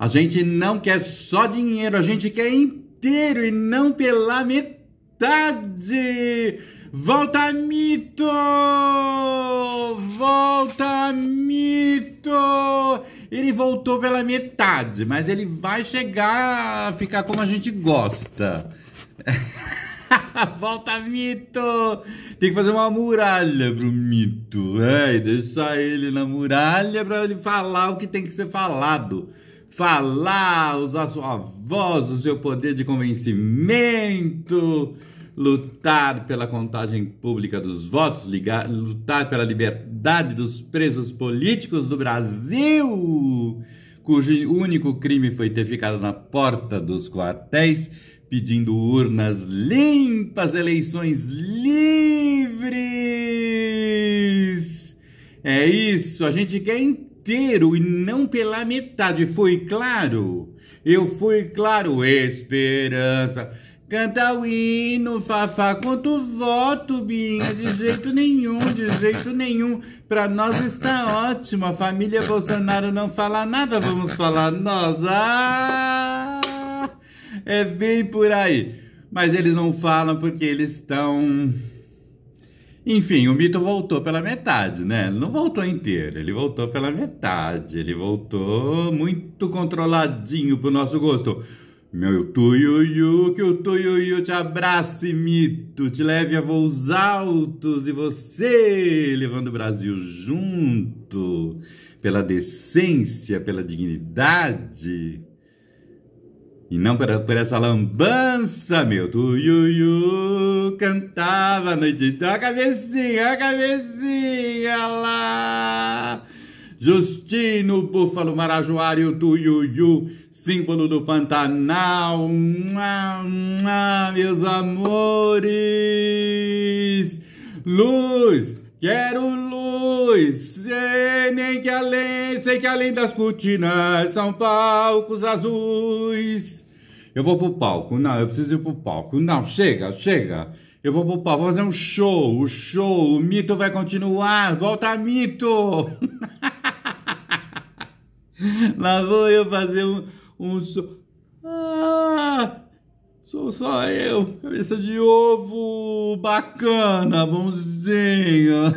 A gente não quer só dinheiro, a gente quer inteiro e não pela metade. Volta mito! Volta mito! Ele voltou pela metade, mas ele vai chegar a ficar como a gente gosta. Volta mito! Tem que fazer uma muralha pro mito, é, e deixar ele na muralha para ele falar o que tem que ser falado falar, usar sua voz, o seu poder de convencimento, lutar pela contagem pública dos votos, ligar, lutar pela liberdade dos presos políticos do Brasil, cujo único crime foi ter ficado na porta dos quartéis pedindo urnas limpas, eleições livres. É isso, a gente quer inteiro e não pela metade. Foi claro? Eu fui claro, esperança. Canta o hino, Fafá, quanto voto, Binha, de jeito nenhum, de jeito nenhum. Pra nós está ótimo, a família Bolsonaro não fala nada, vamos falar nós. Ah, é bem por aí. Mas eles não falam porque eles estão enfim, o mito voltou pela metade, né? Ele não voltou inteiro, ele voltou pela metade. Ele voltou muito controladinho pro nosso gosto. Meu tuiuiu, que o tuiuiu te abrace, mito, te leve a voos altos e você levando o Brasil junto pela decência, pela dignidade e não por, por essa lambança, meu. Tu, Yuyu, cantava a noite inteira. A cabecinha, a cabecinha lá. Justino, Búfalo Marajoário, Tuiuiu, símbolo do Pantanal. Mua, mua, meus amores. Luz, quero luz. Sei nem que além, sei que além das cortinas são palcos azuis eu vou pro palco, não, eu preciso ir pro palco, não, chega, chega, eu vou pro palco, vou fazer um show, o show, o mito vai continuar, volta mito! Lá vou eu fazer um, um show. Ah, sou só eu, cabeça de ovo, bacana, bonzinho.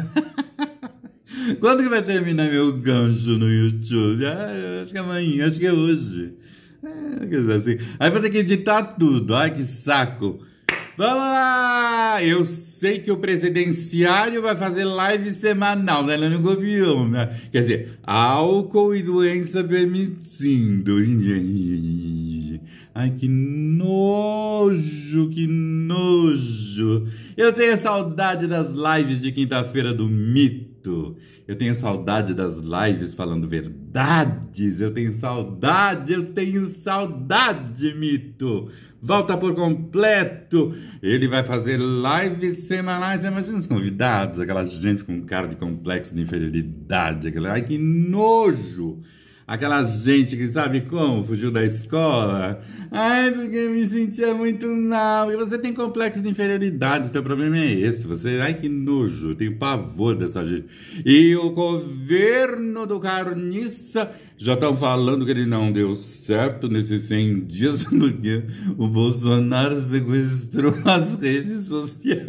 Quando que vai terminar meu gancho no YouTube? Ah, acho que amanhã, acho que é hoje. Assim. Aí vai ter que editar tudo. Ai, que saco. Vamos lá! Eu sei que o presidenciário vai fazer live semanal, né? Não copiou, né? Quer dizer, álcool e doença permitindo. Ai, que nojo, que nojo. Eu tenho saudade das lives de quinta-feira do mito. Eu tenho saudade das lives falando verdades. Eu tenho saudade, eu tenho saudade, mito. Volta por completo. Ele vai fazer lives semanais. Imagina é os convidados, aquela gente com cara de complexo de inferioridade. Aquela... Ai, que nojo! Aquela gente que sabe como fugiu da escola. Ai, porque me sentia muito mal. E você tem complexo de inferioridade, o teu problema é esse. Você, ai que nojo, tenho pavor dessa gente. E o governo do Carniça já estão falando que ele não deu certo nesses 100 dias porque o Bolsonaro sequestrou as redes sociais.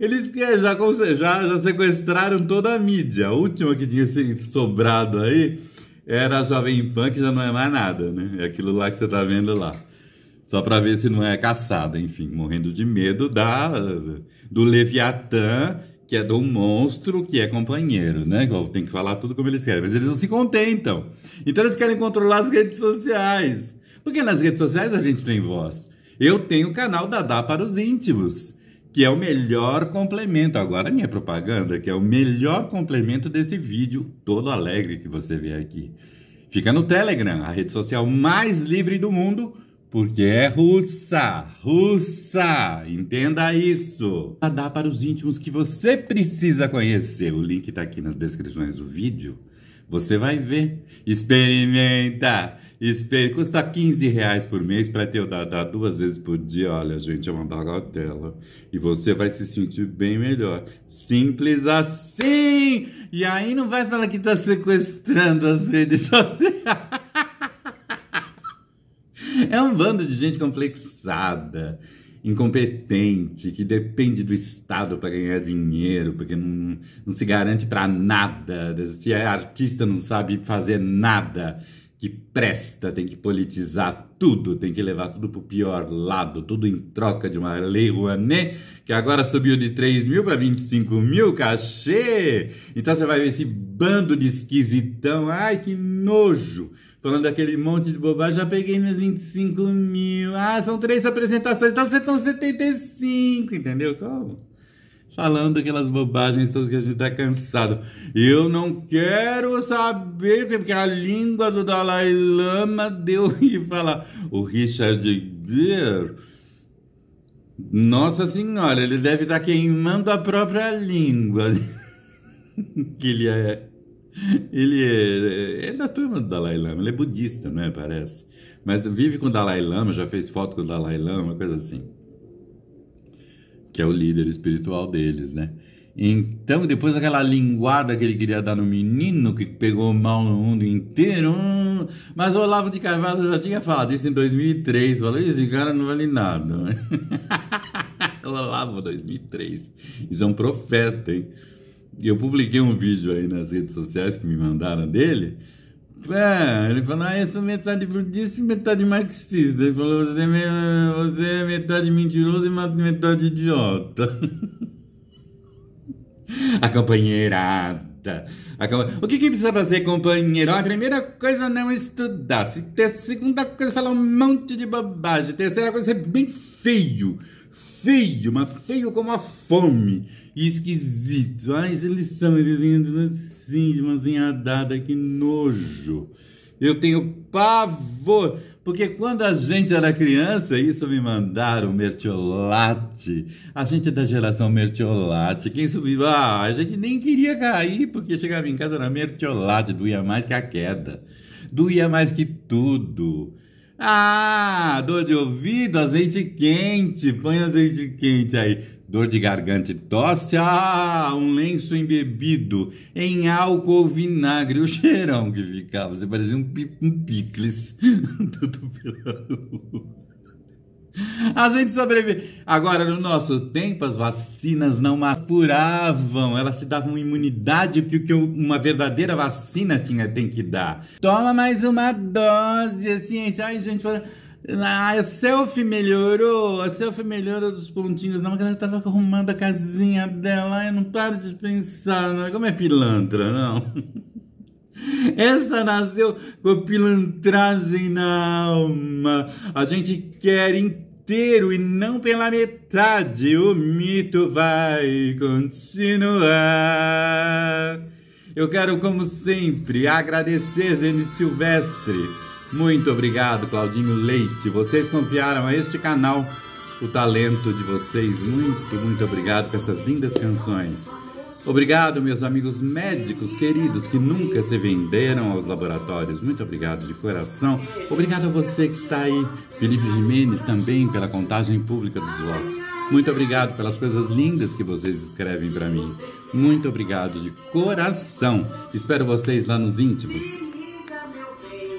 Eles já, já, já sequestraram toda a mídia. A última que tinha sobrado aí era a Jovem Pan, que já não é mais nada, né? É aquilo lá que você tá vendo lá. Só para ver se não é caçada, enfim, morrendo de medo da do Leviatã, que é do monstro que é companheiro, né? Tem que falar tudo como eles querem, mas eles não se contentam. Então eles querem controlar as redes sociais. Porque nas redes sociais a gente tem voz. Eu tenho o canal Dadá para os íntimos que é o melhor complemento. Agora, minha propaganda, que é o melhor complemento desse vídeo todo alegre que você vê aqui. Fica no Telegram, a rede social mais livre do mundo, porque é russa, russa, entenda isso. dá dar para os íntimos que você precisa conhecer. O link está aqui nas descrições do vídeo. Você vai ver, experimenta, Espelho, custa 15 reais por mês para ter Dadá duas vezes por dia. Olha, gente, é uma bagatela. E você vai se sentir bem melhor. Simples assim! E aí não vai falar que tá sequestrando as redes sociais. É um bando de gente complexada, incompetente, que depende do Estado para ganhar dinheiro, porque não, não se garante para nada. Se é artista, não sabe fazer nada que presta, tem que politizar tudo, tem que levar tudo para o pior lado, tudo em troca de uma lei Rouanet, que agora subiu de 3 mil para 25 mil cachê. Então você vai ver esse bando de esquisitão, ai que nojo, falando aquele monte de bobagem, já peguei meus 25 mil, ah, são três apresentações, então você estão é 75, entendeu como? falando aquelas bobagens todas que a gente está cansado. Eu não quero saber porque a língua do Dalai Lama deu que falar. O Richard Gere, nossa senhora, ele deve estar tá queimando a própria língua. que ele é, ele é, é, é da turma do Dalai Lama, ele é budista, não é? Parece. Mas vive com o Dalai Lama, já fez foto com o Dalai Lama, coisa assim que é o líder espiritual deles, né? Então, depois daquela linguada que ele queria dar no menino, que pegou mal no mundo inteiro, hum, mas o Olavo de Carvalho já tinha falado isso em 2003, falou, esse cara não vale nada. o Olavo, 2003, isso é um profeta, hein? Eu publiquei um vídeo aí nas redes sociais que me mandaram dele, é, ele falou, ah, eu sou metade budista e metade marxista. Ele falou, você, é você é metade mentiroso e metade idiota. A companheirada. A compa... O que, que precisa fazer, companheiro? A primeira coisa, é não estudar. Se ter... Segunda coisa, é falar um monte de bobagem. Terceira coisa, ser bem feio. Feio, mas feio como a fome. E esquisito. Ai, eles são, eles vêm... Sim, de mãozinha dada, que nojo. Eu tenho pavor, porque quando a gente era criança, isso me mandaram mertiolate. A gente é da geração mertiolate. Quem subiu, ah, a gente nem queria cair, porque chegava em casa era mertiolate, doía mais que a queda, doía mais que tudo. Ah, dor de ouvido, azeite quente, põe azeite quente aí. Dor de garganta e tosse, ah, um lenço embebido em álcool ou vinagre, o cheirão que ficava, você parecia um, um picles, tudo pela A gente sobrevive. Agora, no nosso tempo, as vacinas não as curavam, elas te davam imunidade porque uma verdadeira vacina tinha, tem que dar. Toma mais uma dose, a ciência. Ai, gente, fala... Ah, a selfie melhorou, a selfie melhorou dos pontinhos. Não, ela tava arrumando a casinha dela. Eu não paro de pensar, não. Né? como é pilantra, não. Essa nasceu com pilantragem na alma. A gente quer, inteiro e não pela metade, o mito vai continuar. Eu quero, como sempre, agradecer Zenith Silvestre. Muito obrigado, Claudinho Leite. Vocês confiaram a este canal o talento de vocês. Muito, muito obrigado com essas lindas canções. Obrigado, meus amigos médicos queridos que nunca se venderam aos laboratórios. Muito obrigado de coração. Obrigado a você que está aí. Felipe Jimenez também pela contagem pública dos votos. Muito obrigado pelas coisas lindas que vocês escrevem para mim. Muito obrigado de coração. Espero vocês lá nos íntimos.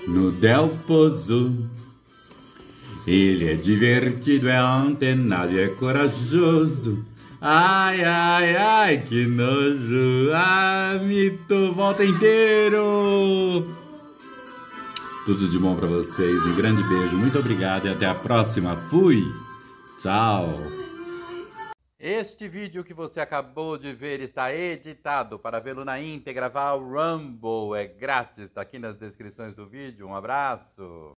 No Del Pozo. Ele é divertido, é antenado, é corajoso. Ai, ai, ai, que nojo! Ah, mito, volta inteiro! Tudo de bom para vocês, um grande beijo, muito obrigado e até a próxima. Fui! Tchau! Este vídeo que você acabou de ver está editado. Para vê-lo na íntegra, vá ao Rumble. É grátis, está aqui nas descrições do vídeo. Um abraço!